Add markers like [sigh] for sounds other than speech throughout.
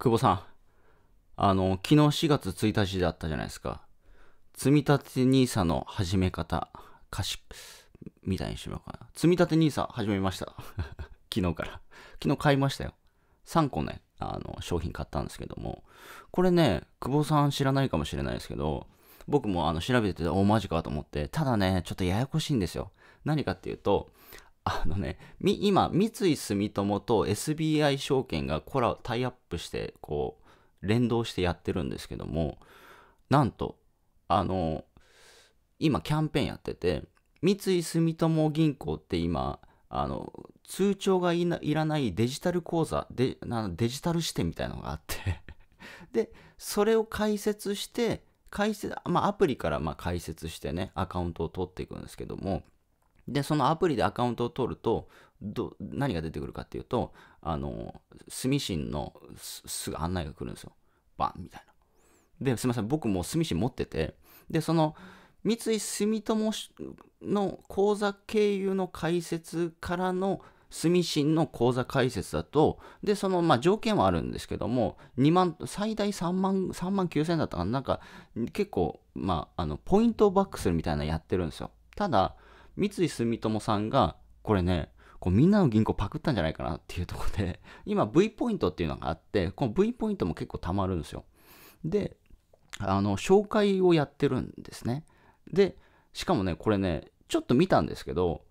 久保さん、あの、昨日4月1日だったじゃないですか。積立 NISA の始め方、貸し、みたいにしようかな。積立 NISA 始めました。[laughs] 昨日から。昨日買いましたよ。3個ね、あの、商品買ったんですけども。これね、久保さん知らないかもしれないですけど、僕もあの調べてて、お、マジかと思って、ただね、ちょっとややこしいんですよ。何かっていうと、あのね、今、三井住友と SBI 証券がコラタイアップして、こう、連動してやってるんですけども、なんと、あの、今キャンペーンやってて、三井住友銀行って今、あの、通帳がいらないデジタル口座デ、デジタル支店みたいなのがあって [laughs] で、それを開設して、解説、まあ、アプリからま解説してね、アカウントを取っていくんですけども、で、そのアプリでアカウントを取ると、ど何が出てくるかっていうと、あの、スミシンのすぐ案内が来るんですよ。バンみたいな。で、すいません、僕もスミシン持ってて、で、その、三井住友の口座経由の解説からの住信の口座開設だと、で、その、まあ、条件はあるんですけども、2万、最大3万、3万9円だったかな、なんか、結構、まあ、あの、ポイントをバックするみたいなやってるんですよ。ただ、三井住友さんが、これね、こうみんなの銀行パクったんじゃないかなっていうところで、[laughs] 今 V ポイントっていうのがあって、この V ポイントも結構たまるんですよ。で、あの、紹介をやってるんですね。で、しかもね、これね、ちょっと見たんですけど、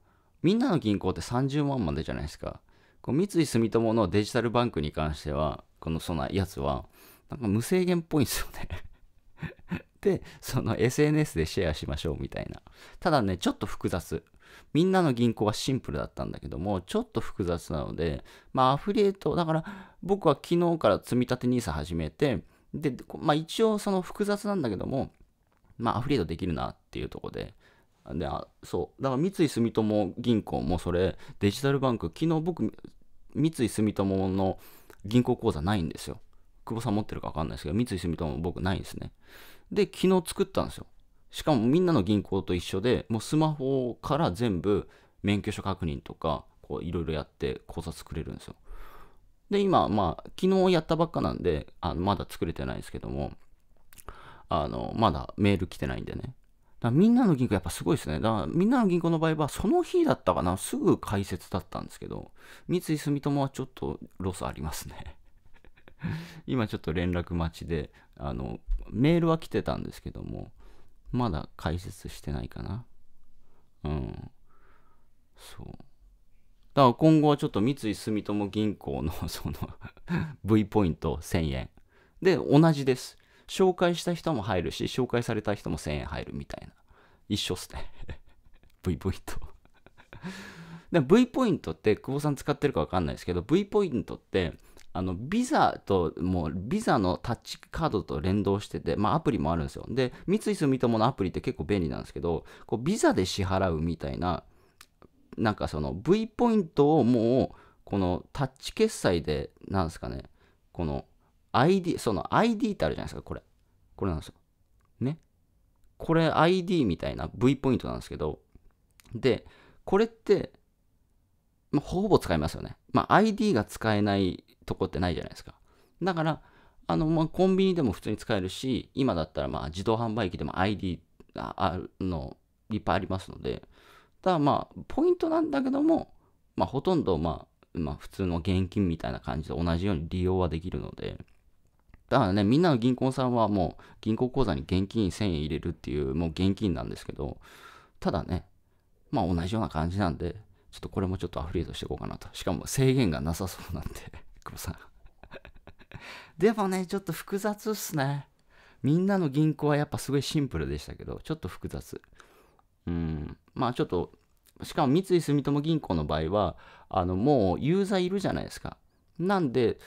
みんなの銀行って30万までじゃないですか。こう三井住友のデジタルバンクに関しては、このそのやつは、なんか無制限っぽいんですよねで、その SNS でシェアしましょうみたいな。ただね、ちょっと複雑。みんなの銀行はシンプルだったんだけども、ちょっと複雑なので、まあアフリエイト、だから僕は昨日から積み立て NISA 始めて、で、まあ一応その複雑なんだけども、まあアフリエイトできるなっていうとこで、であそうだから三井住友銀行もそれデジタルバンク昨日僕三井住友の銀行口座ないんですよ久保さん持ってるか分かんないですけど三井住友僕ないんですねで、昨日作ったんですよ。しかもみんなの銀行と一緒で、もうスマホから全部免許証確認とか、こういろいろやって考察作れるんですよ。で、今、まあ、昨日やったばっかなんで、あのまだ作れてないですけども、あの、まだメール来てないんでね。だみんなの銀行やっぱすごいですね。だからみんなの銀行の場合はその日だったかな、すぐ開設だったんですけど、三井住友はちょっとロスありますね。[laughs] 今ちょっと連絡待ちで、あの、メールは来てたんですけども、まだ解説してないかな。うん。そう。だから今後はちょっと三井住友銀行の [laughs] その V ポイント1000円。で、同じです。紹介した人も入るし、紹介された人も1000円入るみたいな。一緒っすね。[laughs] V ポイントで V ポイントって、久保さん使ってるかわかんないですけど、V ポイントって、あの、ビザと、もう、ビザのタッチカードと連動してて、まあ、アプリもあるんですよ。で、三井住友のアプリって結構便利なんですけど、こう、ビザで支払うみたいな、なんかその、V ポイントをもう、このタッチ決済で、なんですかね、この、ID、その ID ってあるじゃないですか、これ。これなんですよ。ね。これ ID みたいな V ポイントなんですけど、で、これって、まあ、ほぼ使いますよね。まあ、ID が使えないとこってないじゃないですか。だから、あの、まあ、コンビニでも普通に使えるし、今だったら、まあ、自動販売機でも ID があるの、いっぱいありますので、ただまあ、ポイントなんだけども、まあ、ほとんど、まあ、まあ、普通の現金みたいな感じで同じように利用はできるので、だからね、みんなの銀行さんはもう銀行口座に現金1000円入れるっていう、もう現金なんですけど、ただね、まあ同じような感じなんで、ちょっとこれもちょっとアフリエイトしていこうかなと。しかも制限がなさそうなんで、[laughs] 久保さん。[laughs] でもね、ちょっと複雑っすね。みんなの銀行はやっぱすごいシンプルでしたけど、ちょっと複雑。うん。まあちょっと、しかも三井住友銀行の場合は、あの、もうユーザーいるじゃないですか。なんで、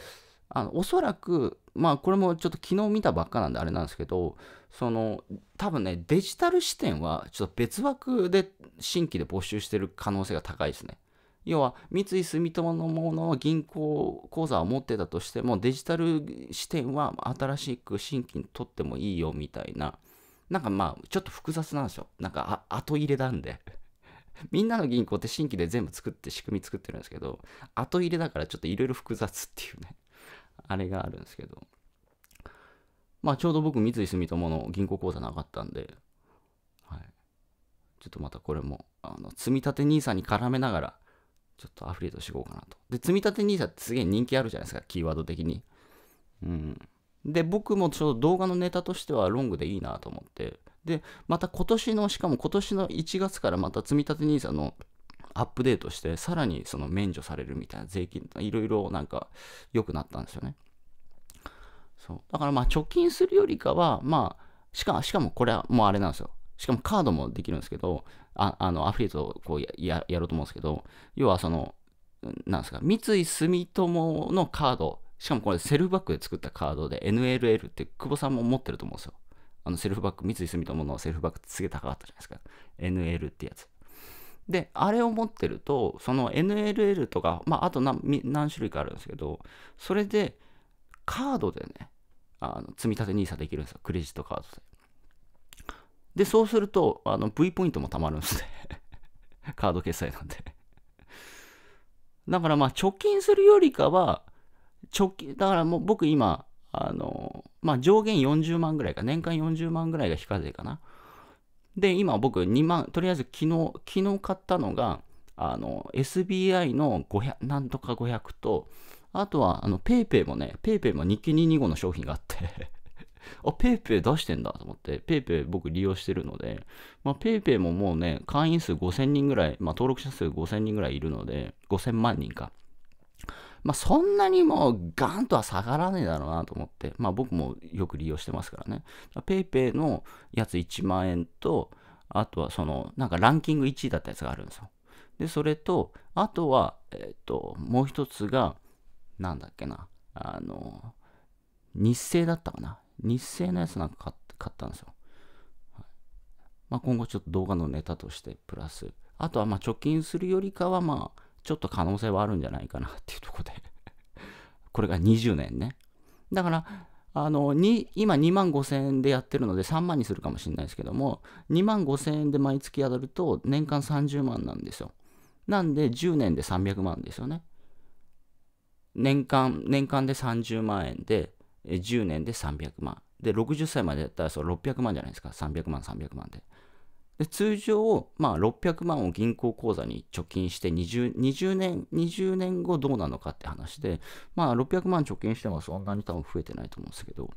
あのおそらく、まあ、これもちょっと昨日見たばっかなんであれなんですけど、その多分ね、デジタル視点はちょっと別枠で新規で募集してる可能性が高いですね。要は三井住友のもの銀行口座を持ってたとしてもデジタル視点は新しく新規に取ってもいいよみたいななんかまあちょっと複雑なんですよなんか後入れなんで [laughs] みんなの銀行って新規で全部作って仕組み作ってるんですけど後入れだからちょっといろいろ複雑っていうねあれがあるんですけど、まあ、ちょうど僕、三井住友の銀行口座なかったんで、はい、ちょっとまたこれも、あの積立 NISA に絡めながら、ちょっとアフリエイトしようかなと。で、積立 NISA ってすげえ人気あるじゃないですか、キーワード的に。うん。で、僕もちょうど動画のネタとしてはロングでいいなと思って、で、また今年の、しかも今年の1月からまた積立 NISA のアップデートして、さらにその免除されるみたいな税金、いろいろなんか良くなったんですよね。そう。だからまあ貯金するよりかは、まあ、しかしかもこれはもうあれなんですよ。しかもカードもできるんですけど、ああのアフィリエイトをこうややろうと思うんですけど、要はその、なんですか、三井住友のカード、しかもこれセルフバックで作ったカードで NLL って久保さんも持ってると思うんですよ。あのセルフバック、三井住友のセルフバックすげえ高かったじゃないですか。NL ってやつ。で、あれを持ってると、その NLL とか、まあ、あと何何種類かあるんですけど、それで、カードでね、あの積み立て NISA できるんですよ。クレジットカードで。で、そうすると、あの V ポイントも貯まるんですね。[laughs] カード決済なんでだからまあ、貯金するよりかは、貯金、だからもう僕今、あの、まあ、上限40万ぐらいか、年間40万ぐらいが非課税かな。で、今僕2万、とりあえず昨日、昨日買ったのが、あの、SBI の500、なんとか500と、あとは、あの、PayPay もね、PayPay も日記225の商品があって [laughs] あ、PayPay 出してんだと思って、PayPay 僕利用してるので、まあ、PayPay ももうね、会員数5000人ぐらい、まあ、登録者数5000人ぐらいいるので、5000万人か。まあ、そんなにもうガンとは下がらねえだろうなと思って、まあ、僕もよく利用してますからね。PayPay のやつ1万円と、あとはその、なんかランキング1位だったやつがあるんですよ。で、それと、あとは、えっ、ー、と、もう一つが、なんだっけな、あの、日清だったかな。日清のやつなんか買ったんですよ。はい、まあ、今後ちょっと動画のネタとしてプラス、あとはまあ貯金するよりかはまあ、ちょっと可能性はあるんじゃないかなっていうところで [laughs] これが20年ね。だから、あの、今2万5千円でやってるので3万にするかもしれないですけども、2万5千円で毎月たると年間30万なんですよ。なんで10年で300万ですよね。年間、年間で30万円で、10年で300万。で、60歳までやったらそう600万じゃないですか。300万、300万で。で通常、まあ、600万を銀行口座に貯金して20、20年、20年後どうなのかって話で、まあ、600万貯金してもそんなに多分増えてないと思うんですけど、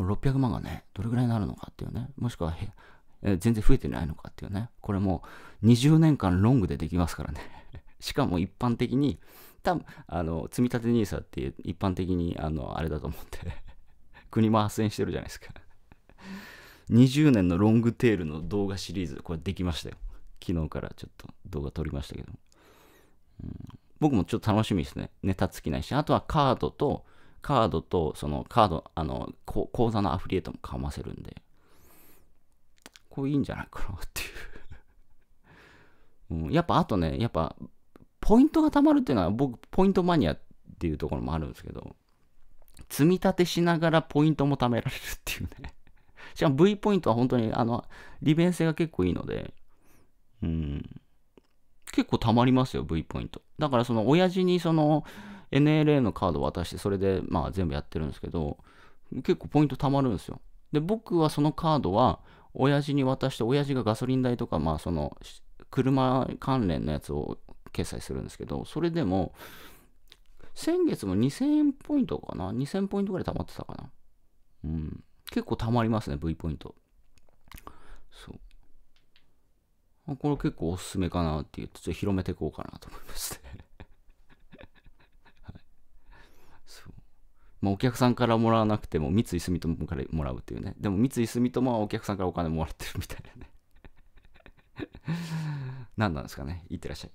600万がね、どれぐらいになるのかっていうね、もしくは、え全然増えてないのかっていうね、これもう20年間ロングでできますからね。[laughs] しかも一般的に、多分あの、積立 NISA って一般的に、あの、あれだと思って、[laughs] 国も斡旋してるじゃないですか20年のロングテールの動画シリーズ、これできましたよ。昨日からちょっと動画撮りましたけど。うん、僕もちょっと楽しみですね。ネタ尽きないし。あとはカードと、カードと、そのカード、あの、口座のアフリエイトもかませるんで。これいいんじゃないかなっていううん。やっぱあとね、やっぱ、ポイントが貯まるっていうのは僕、ポイントマニアっていうところもあるんですけど、積み立てしながらポイントも貯められるっていうねしかも V ポイントは本当にあの利便性が結構いいので、うん、結構たまりますよ、V ポイント。だからその親父にその NLA のカードを渡して、それでまあ全部やってるんですけど、結構ポイントたまるんですよ。で、僕はそのカードは親父に渡して、親父がガソリン代とか、まあその車関連のやつを決済するんですけど、それでも、先月も2000ポイントかな ?2000 ポイントぐらい貯まってたかなうん。結構たまりますね、V ポイント。そう。これ結構おすすめかなっていうと、ちょっと広めていこうかなと思いますね [laughs] はい。そう。まあ、お客さんからもらわなくても、三井住友からもらうっていうね。でも三井住友はお客さんからお金もらってるみたいなね [laughs] 何なんですかね。いってらっしゃい。